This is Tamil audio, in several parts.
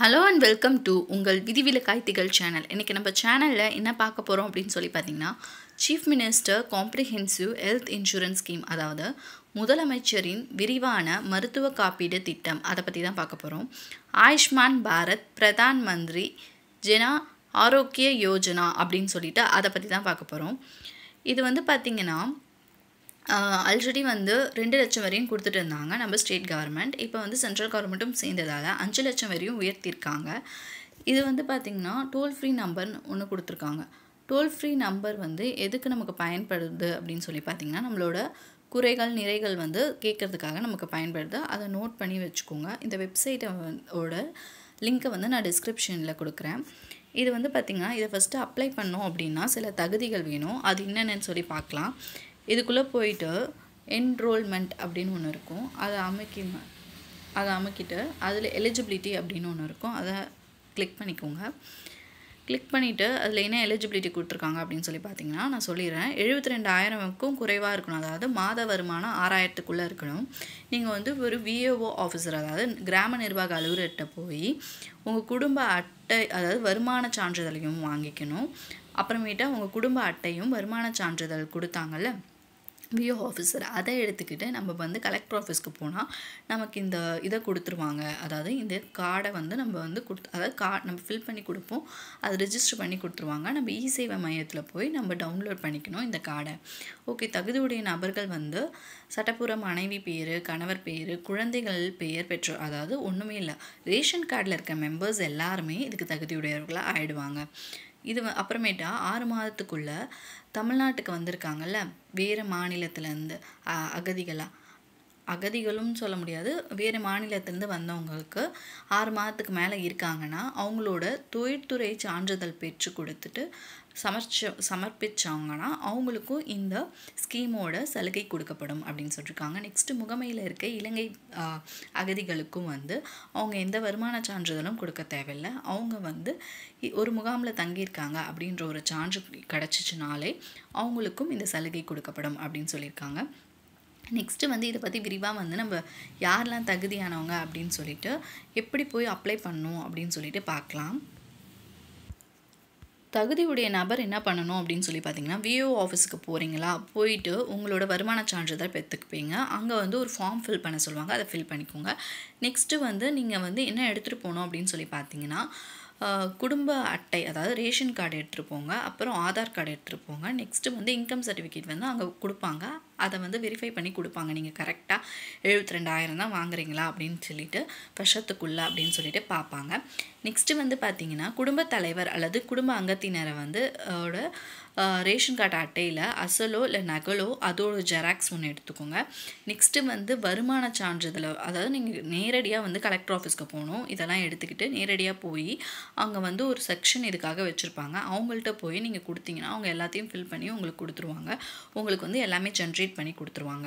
ஹலோ அண்ட் வெல்கம் டு உங்கள் விதிவிலக்காய் திகழ் சேனல் இன்றைக்கி நம்ம சேனலில் என்ன பார்க்க போகிறோம் அப்படின்னு சொல்லி பார்த்தீங்கன்னா chief minister comprehensive health insurance scheme அதாவது முதலமைச்சரின் விரிவான மருத்துவ காப்பீடு திட்டம் அதை பற்றி தான் பார்க்க போகிறோம் ஆயுஷ்மான் பாரத் பிரதான் மந்திரி ஜெனா ஆரோக்கிய யோஜனா அப்படின்னு சொல்லிட்டு அதை பற்றி தான் பார்க்க போகிறோம் இது வந்து பார்த்திங்கன்னா ஆல்ரெடி வந்து ரெண்டு லட்சம் வரையும் கொடுத்துட்டு இருந்தாங்க நம்ம ஸ்டேட் கவர்மெண்ட் இப்போ வந்து சென்ட்ரல் கவர்மெண்ட்டும் சேர்ந்ததால் அஞ்சு லட்சம் வரையும் உயர்த்தியிருக்காங்க இது வந்து பார்த்திங்கன்னா டோல் ஃப்ரீ நம்பர்னு ஒன்று கொடுத்துருக்காங்க டோல் ஃப்ரீ நம்பர் வந்து எதுக்கு நமக்கு பயன்படுது அப்படின்னு சொல்லி பார்த்திங்கன்னா நம்மளோட குறைகள் நிறைகள் வந்து கேட்குறதுக்காக நமக்கு பயன்படுது அதை நோட் பண்ணி வச்சுக்கோங்க இந்த வெப்சைட்டோட லிங்க்கை வந்து நான் டிஸ்கிரிப்ஷனில் கொடுக்குறேன் இது வந்து பார்த்திங்கன்னா இதை ஃபஸ்ட்டு அப்ளை பண்ணோம் அப்படின்னா சில தகுதிகள் வேணும் அது என்னென்னு சொல்லி பார்க்கலாம் இதுக்குள்ளே போயிட்டு என்ரோல்மெண்ட் அப்படின்னு ஒன்று இருக்கும் அதை அமைக்க அதை அமைக்கிட்டு அதில் எலிஜிபிலிட்டி அப்படின்னு ஒன்று இருக்கும் அதை கிளிக் பண்ணிக்கோங்க கிளிக் பண்ணிவிட்டு அதில் என்ன எலிஜிபிலிட்டி கொடுத்துருக்காங்க அப்படின்னு சொல்லி பார்த்தீங்கன்னா நான் சொல்லிடுறேன் எழுபத்தி ரெண்டாயிரமுக்கும் குறைவாக இருக்கணும் அதாவது மாத வருமானம் ஆறாயிரத்துக்குள்ளே இருக்கணும் நீங்கள் வந்து ஒரு விஏஓ ஆஃபீஸர் அதாவது கிராம நிர்வாக அலுவலர்கிட்ட போய் உங்கள் குடும்ப அட்டை அதாவது வருமான சான்றிதழையும் வாங்கிக்கணும் அப்புறமேட்டா உங்கள் குடும்ப அட்டையும் வருமான சான்றிதழ் கொடுத்தாங்கல்ல விஓ ஆஃபீஸர் அதை எடுத்துக்கிட்டு நம்ம வந்து கலெக்டர் ஆஃபீஸ்க்கு போனால் நமக்கு இந்த இதை கொடுத்துருவாங்க அதாவது இந்த கார்டை வந்து நம்ம வந்து கொடுத்து அதாவது கார்டு நம்ம ஃபில் பண்ணி கொடுப்போம் அதை ரிஜிஸ்டர் பண்ணி கொடுத்துருவாங்க நம்ம இ சேவை மையத்தில் போய் நம்ம டவுன்லோட் பண்ணிக்கணும் இந்த கார்டை ஓகே தகுதியுடைய நபர்கள் வந்து சட்டப்பூர்வ மனைவி பேர் கணவர் பேர் குழந்தைகள் பெயர் பெற்றோர் அதாவது ஒன்றுமே இல்லை ரேஷன் கார்டில் இருக்க மெம்பர்ஸ் எல்லாருமே இதுக்கு தகுதியுடையவர்களாக ஆகிடுவாங்க இது அப்புறமேட்டா ஆறு மாதத்துக்குள்ளே தமிழ்நாட்டுக்கு வந்திருக்காங்கல்ல வேறு மாநிலத்திலேருந்து அகதிகளாக அகதிகளும் சொல்ல முடியாது வேறு மாநிலத்திலேருந்து வந்தவங்களுக்கு ஆறு மாதத்துக்கு மேலே இருக்காங்கன்னா அவங்களோட தொழிற்துறை சான்றிதழ் பெற்று கொடுத்துட்டு சமர்ச்சி சமர்ப்பிச்சாங்கன்னா அவங்களுக்கும் இந்த ஸ்கீமோட சலுகை கொடுக்கப்படும் அப்படின்னு சொல்லியிருக்காங்க நெக்ஸ்ட்டு முகமையில் இருக்க இலங்கை அகதிகளுக்கும் வந்து அவங்க எந்த வருமான சான்றிதழும் கொடுக்க தேவையில்லை அவங்க வந்து ஒரு முகாமில் தங்கியிருக்காங்க அப்படின்ற ஒரு சான்று கிடச்சிச்சினாலே அவங்களுக்கும் இந்த சலுகை கொடுக்கப்படும் அப்படின்னு சொல்லியிருக்காங்க நெக்ஸ்ட்டு வந்து இதை பற்றி விரிவாக வந்து நம்ம யாரெல்லாம் தகுதியானவங்க அப்படின்னு சொல்லிட்டு எப்படி போய் அப்ளை பண்ணும் அப்படின்னு சொல்லிட்டு பார்க்கலாம் தகுதியுடைய நபர் என்ன பண்ணணும் அப்படின்னு சொல்லி பார்த்தீங்கன்னா விஓ ஆஃபீஸுக்கு போகிறீங்களா போயிட்டு உங்களோட வருமான சான்றிதழ் பெற்றுக்குப்பீங்க அங்கே வந்து ஒரு ஃபார்ம் ஃபில் பண்ண சொல்லுவாங்க அதை ஃபில் பண்ணிக்கோங்க நெக்ஸ்ட்டு வந்து நீங்கள் வந்து என்ன எடுத்துகிட்டு போகணும் அப்படின்னு சொல்லி பார்த்தீங்கன்னா குடும்ப அட்டை அதாவது ரேஷன் கார்டு எடுத்துகிட்டு போங்க அப்புறம் ஆதார் கார்டு எடுத்துகிட்டு போங்க நெக்ஸ்ட்டு வந்து இன்கம் சர்டிஃபிகேட் வந்து அங்கே கொடுப்பாங்க அதை வந்து வெரிஃபை பண்ணி கொடுப்பாங்க நீங்கள் கரெக்டாக எழுபத்தி ரெண்டாயிரம் தான் வாங்குறீங்களா அப்படின்னு சொல்லிட்டு வருஷத்துக்குள்ளே அப்படின்னு சொல்லிட்டு பார்ப்பாங்க நெக்ஸ்ட்டு வந்து பார்த்தீங்கன்னா குடும்ப தலைவர் அல்லது குடும்ப அங்கத்தினரை வந்து ரேஷன் கார்டு அட்டையில் அசலோ இல்லை நகலோ அதோட ஜெராக்ஸ் ஒன்று எடுத்துக்கோங்க நெக்ஸ்ட்டு வந்து வருமான சான்றிதழ் அதாவது நீங்கள் நேரடியாக வந்து கலெக்டர் ஆஃபீஸ்க்கு போகணும் இதெல்லாம் எடுத்துக்கிட்டு நேரடியாக போய் அங்கே வந்து ஒரு செக்ஷன் இதுக்காக வச்சுருப்பாங்க அவங்கள்ட்ட போய் நீங்கள் கொடுத்தீங்கன்னா அவங்க எல்லாத்தையும் ஃபில் பண்ணி உங்களுக்கு கொடுத்துருவாங்க உங்களுக்கு வந்து எல்லாமே ஜென்ரேட் பண்ணி கொடுத்துருவாங்க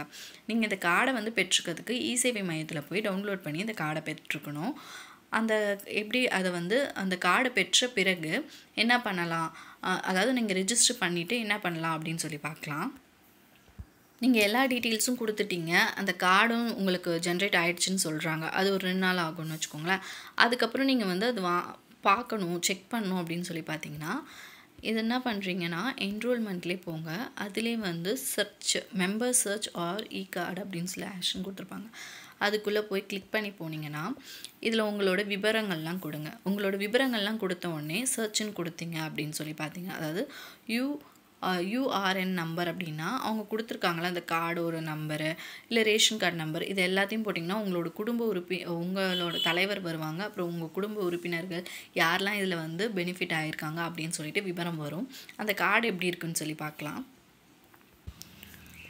நீங்கள் இந்த கார்டை வந்து பெற்றுக்கிறதுக்கு இசேவை மையத்தில் போய் டவுன்லோட் பண்ணி இந்த கார்டை பெற்றுக்கணும் அந்த எப்படி அதை வந்து அந்த கார்டை பெற்ற பிறகு என்ன பண்ணலாம் அதாவது நீங்கள் ரிஜிஸ்டர் பண்ணிவிட்டு என்ன பண்ணலாம் அப்படின்னு சொல்லி பார்க்கலாம் நீங்கள் எல்லா டீட்டெயில்ஸும் கொடுத்துட்டீங்க அந்த கார்டும் உங்களுக்கு ஜென்ரேட் ஆகிடுச்சின்னு சொல்கிறாங்க அது ஒரு ரெண்டு நாள் ஆகும்னு வச்சுக்கோங்களேன் அதுக்கப்புறம் நீங்கள் வந்து அது வா பார்க்கணும் செக் பண்ணணும் அப்படின்னு சொல்லி பார்த்தீங்கன்னா இது என்ன பண்ணுறீங்கன்னா என்ரோல்மெண்ட்லேயே போங்க அதுலேயே வந்து search member search R E card அப்படின்னு சொல்லி ஆக்ஷன் கொடுத்துருப்பாங்க அதுக்குள்ளே போய் கிளிக் பண்ணி போனீங்கன்னா இதில் உங்களோட விவரங்கள்லாம் கொடுங்க உங்களோட விவரங்கள்லாம் கொடுத்த உடனே சர்ச்சுன்னு கொடுத்தீங்க அப்படின்னு சொல்லி பார்த்தீங்க அதாவது யூ யூஆர்என் நம்பர் அப்படின்னா அவங்க கொடுத்துருக்காங்களா அந்த கார்டு ஒரு நம்பரு இல்லை ரேஷன் கார்டு நம்பர் இது எல்லாத்தையும் போட்டிங்கன்னா உங்களோட குடும்ப உறுப்பி உங்களோட தலைவர் வருவாங்க அப்புறம் உங்கள் குடும்ப உறுப்பினர்கள் யாரெல்லாம் இதில் வந்து பெனிஃபிட் ஆகியிருக்காங்க அப்படின்னு சொல்லிட்டு விவரம் வரும் அந்த கார்டு எப்படி இருக்குன்னு சொல்லி பார்க்கலாம்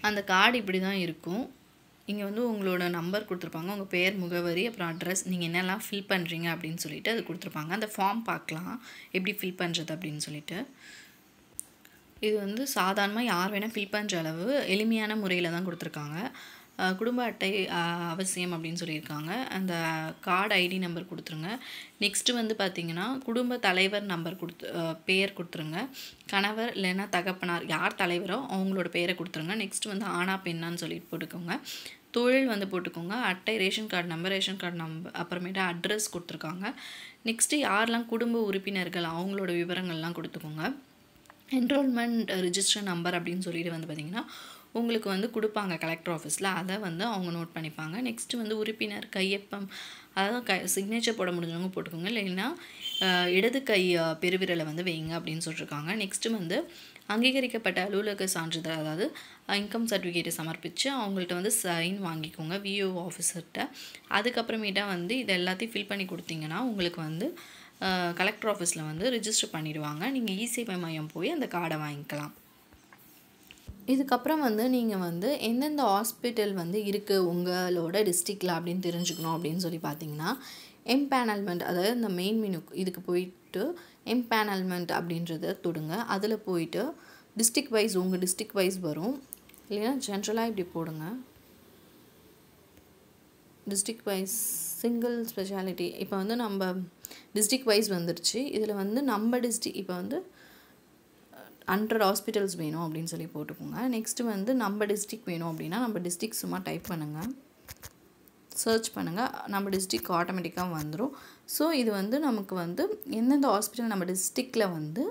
அந்த கார்டு இப்படி தான் இருக்கும் இங்கே வந்து உங்களோட நம்பர் கொடுத்துருப்பாங்க உங்கள் பேர் முகவரி அப்புறம் அட்ரஸ் நீங்கள் என்னெல்லாம் ஃபில் பண்ணுறீங்க அப்படின்னு சொல்லிட்டு அது கொடுத்துருப்பாங்க அந்த ஃபார்ம் பார்க்கலாம் எப்படி ஃபில் பண்ணுறது அப்படின்னு சொல்லிட்டு இது வந்து சாதாரணமாக யார் வேணால் ஃபில் பண்ணுற அளவு எளிமையான முறையில் தான் கொடுத்துருக்காங்க குடும்ப அட்டை அவசியம் அப்படின்னு சொல்லியிருக்காங்க அந்த கார்டு ஐடி நம்பர் கொடுத்துருங்க நெக்ஸ்ட்டு வந்து பார்த்திங்கன்னா குடும்ப தலைவர் நம்பர் கொடுத்து பேர் கொடுத்துருங்க கணவர் இல்லைன்னா தகப்பனார் யார் தலைவரோ அவங்களோட பேரை கொடுத்துருங்க நெக்ஸ்ட்டு வந்து ஆனா பெண்ணான்னு சொல்லிட்டு போட்டுக்கோங்க தொழில் வந்து போட்டுக்கோங்க அட்டை ration card number ration card number அப்புறமேட்டு அட்ரஸ் கொடுத்துருக்காங்க நெக்ஸ்ட்டு யாரெல்லாம் குடும்ப உறுப்பினர்கள் அவங்களோட விவரங்கள்லாம் கொடுத்துக்கோங்க என்ரோல்மெண்ட் ரிஜிஸ்டர் நம்பர் அப்படின்னு சொல்லிட்டு வந்து பார்த்திங்கன்னா உங்களுக்கு வந்து கொடுப்பாங்க கலெக்டர் ஆஃபீஸில் அதை வந்து அவங்க நோட் பண்ணிப்பாங்க நெக்ஸ்ட்டு வந்து உறுப்பினர் கையொப்பம் அதாவது க சிக்னேச்சர் போட முடிஞ்சவங்க போட்டுக்கோங்க இல்லைன்னா இடது கை பெருவிரலை வந்து வைங்க அப்படின்னு சொல்லியிருக்காங்க நெக்ஸ்ட்டு வந்து அங்கீகரிக்கப்பட்ட அலுவலக சான்றிதழ் அதாவது இன்கம் சர்டிஃபிகேட்டை சமர்ப்பித்து அவங்கள்ட்ட வந்து சைன் வாங்கிக்கோங்க விஓ ஆஃபீஸர்கிட்ட அதுக்கப்புறமேட்டா வந்து இது எல்லாத்தையும் ஃபில் பண்ணி கொடுத்தீங்கன்னா உங்களுக்கு வந்து கலெக்டர் ஆஃபீஸில் வந்து ரிஜிஸ்டர் பண்ணிடுவாங்க நீங்கள் இசேவை மையம் போய் அந்த கார்டை வாங்கிக்கலாம் இதுக்கப்புறம் வந்து நீங்கள் வந்து எந்தெந்த ஹாஸ்பிட்டல் வந்து இருக்குது உங்களோட டிஸ்ட்ரிக்டில் அப்படின்னு தெரிஞ்சுக்கணும் அப்படின்னு சொல்லி பார்த்தீங்கன்னா எம்பேனல்மெண்ட் அதாவது இந்த மெயின் மினு இதுக்கு போயிட்டு எம்பேனல்மெண்ட் அப்படின்றத தொடுங்க அதில் போயிட்டு டிஸ்ட்ரிக் வைஸ் உங்கள் டிஸ்ட்ரிக் வைஸ் வரும் இல்லைன்னா ஜென்ரலாக இப்படி போடுங்க டிஸ்ட்ரிக் வைஸ் சிங்கிள் ஸ்பெஷாலிட்டி இப்போ வந்து நம்ம டிஸ்ட்ரிக் வைஸ் வந்துருச்சு இதில் வந்து நம்ம டிஸ்ட்ரிக் இப்போ வந்து ஹண்ட்ரட் ஹாஸ்பிட்டல்ஸ் வேணும் அப்படின்னு சொல்லி போட்டுக்கோங்க நெக்ஸ்ட்டு வந்து நம்ம டிஸ்ட்ரிக் வேணும் அப்படின்னா நம்ம டிஸ்ட்ரிக் சும்மா டைப் பண்ணுங்கள் சர்ச் பண்ணுங்கள் நம்ம டிஸ்ட்ரிக் ஆட்டோமேட்டிக்காக வந்துடும் ஸோ இது வந்து நமக்கு வந்து எந்தெந்த ஹாஸ்பிட்டல் நம்ம டிஸ்ட்ரிக்டில் வந்து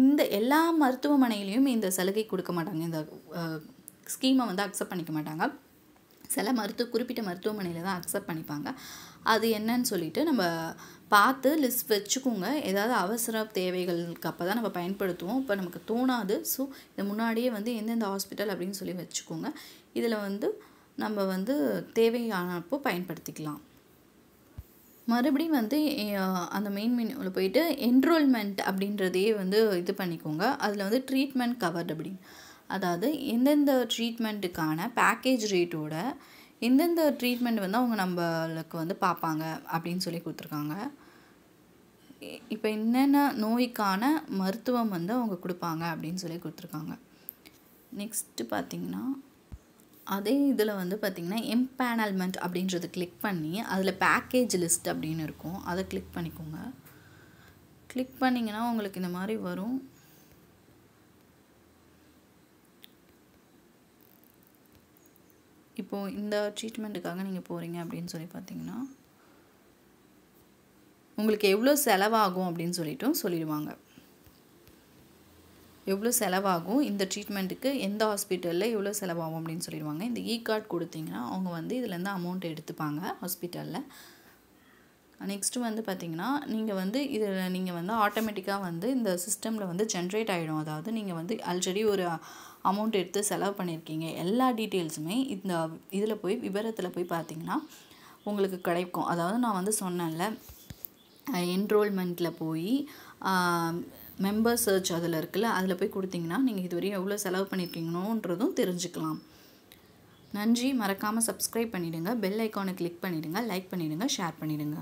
இந்த எல்லா மருத்துவமனையிலையும் இந்த சலுகை கொடுக்க மாட்டாங்க இந்த ஸ்கீமை வந்து அக்செப்ட் பண்ணிக்க மாட்டாங்க சில மருத்துவ குறிப்பிட்ட மருத்துவமனையில் தான் அக்செப்ட் பண்ணிப்பாங்க அது என்னன்னு சொல்லிட்டு நம்ம பார்த்து லிஸ்ட் வச்சுக்கோங்க ஏதாவது அவசர தேவைகளுக்கு அப்போ தான் நம்ம பயன்படுத்துவோம் இப்போ நமக்கு தோணாது ஸோ இதை முன்னாடியே வந்து எந்தெந்த ஹாஸ்பிட்டல் அப்படின்னு சொல்லி வச்சுக்கோங்க இதில் வந்து நம்ம வந்து தேவையானப்போ பயன்படுத்திக்கலாம் மறுபடியும் வந்து அந்த மெயின் மெனுவில் போயிட்டு என்ரோல்மெண்ட் அப்படின்றதையே வந்து இது பண்ணிக்கோங்க அதில் வந்து ட்ரீட்மெண்ட் கவர்டு அப்படின்னு அதாவது எந்தெந்த ட்ரீட்மெண்ட்டுக்கான பேக்கேஜ் ரேட்டோட எந்தெந்த ட்ரீட்மெண்ட் வந்து அவங்க நம்மளுக்கு வந்து பார்ப்பாங்க அப்படின்னு சொல்லி கொடுத்துருக்காங்க இப்போ என்னென்ன நோய்க்கான மருத்துவம் வந்து அவங்க கொடுப்பாங்க அப்படின்னு சொல்லி கொடுத்துருக்காங்க நெக்ஸ்ட்டு பார்த்திங்கன்னா அதே இதில் வந்து பார்த்திங்கன்னா எம்பேனல்மெண்ட் அப்படின்றத கிளிக் பண்ணி அதில் பேக்கேஜ் லிஸ்ட் அப்படின்னு இருக்கும் அதை கிளிக் பண்ணிக்கோங்க கிளிக் பண்ணிங்கன்னா உங்களுக்கு இந்த மாதிரி வரும் இப்போது இந்த ட்ரீட்மெண்ட்டுக்காக நீங்கள் போகிறீங்க அப்படின்னு சொல்லி பார்த்தீங்கன்னா உங்களுக்கு எவ்வளோ செலவாகும் அப்படின்னு சொல்லிட்டும் சொல்லிடுவாங்க எவ்வளோ செலவாகும் இந்த ட்ரீட்மெண்ட்டுக்கு எந்த ஹாஸ்பிட்டலில் எவ்வளோ செலவாகும் அப்படின்னு சொல்லிடுவாங்க இந்த இ கார்டு கொடுத்தீங்கன்னா அவங்க வந்து இதுலேருந்து அமௌண்ட் எடுத்துப்பாங்க ஹாஸ்பிட்டலில் நெக்ஸ்ட்டு வந்து பார்த்தீங்கன்னா நீங்கள் வந்து இதில் நீங்கள் வந்து ஆட்டோமேட்டிக்காக வந்து இந்த சிஸ்டமில் வந்து ஜென்ரேட் ஆகிடும் அதாவது நீங்கள் வந்து ஆல்ரெடி ஒரு அமௌண்ட் எடுத்து செலவு பண்ணியிருக்கீங்க எல்லா டீட்டெயில்ஸுமே இந்த இதில் போய் விவரத்தில் போய் பார்த்தீங்கன்னா உங்களுக்கு கிடைக்கும் அதாவது நான் வந்து சொன்னேன்ல என்ரோல்மெண்ட்டில் போய் மெம்பர் சர்ச் அதில் இருக்குல்ல அதில் போய் கொடுத்தீங்கன்னா நீங்கள் இதுவரையும் எவ்வளோ செலவு பண்ணியிருக்கீங்கன்னுன்றதும் தெரிஞ்சுக்கலாம் நன்றி மறக்காமல் சப்ஸ்கிரைப் பண்ணிவிடுங்க பெல் ஐக்கானை கிளிக் பண்ணிவிடுங்க லைக் பண்ணிவிடுங்க ஷேர் பண்ணிவிடுங்க